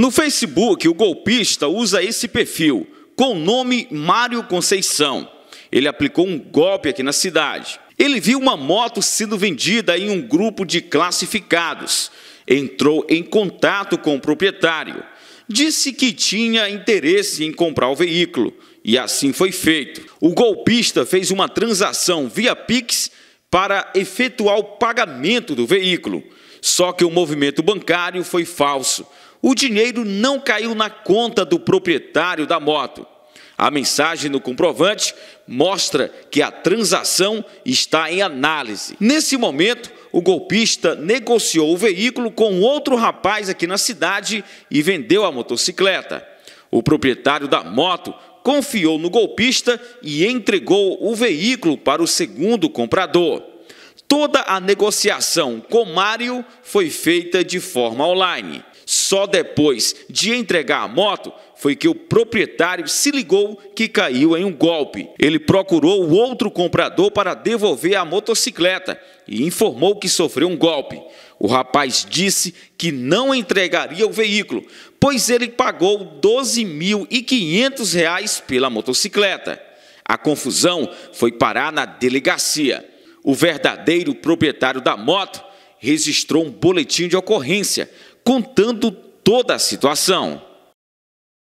No Facebook, o golpista usa esse perfil com o nome Mário Conceição. Ele aplicou um golpe aqui na cidade. Ele viu uma moto sendo vendida em um grupo de classificados. Entrou em contato com o proprietário. Disse que tinha interesse em comprar o veículo. E assim foi feito. O golpista fez uma transação via Pix para efetuar o pagamento do veículo. Só que o movimento bancário foi falso. O dinheiro não caiu na conta do proprietário da moto. A mensagem no comprovante mostra que a transação está em análise. Nesse momento, o golpista negociou o veículo com outro rapaz aqui na cidade e vendeu a motocicleta. O proprietário da moto confiou no golpista e entregou o veículo para o segundo comprador. Toda a negociação com Mário foi feita de forma online. Só depois de entregar a moto foi que o proprietário se ligou que caiu em um golpe. Ele procurou o outro comprador para devolver a motocicleta e informou que sofreu um golpe. O rapaz disse que não entregaria o veículo, pois ele pagou R$ 12.500 pela motocicleta. A confusão foi parar na delegacia. O verdadeiro proprietário da moto registrou um boletim de ocorrência contando toda a situação.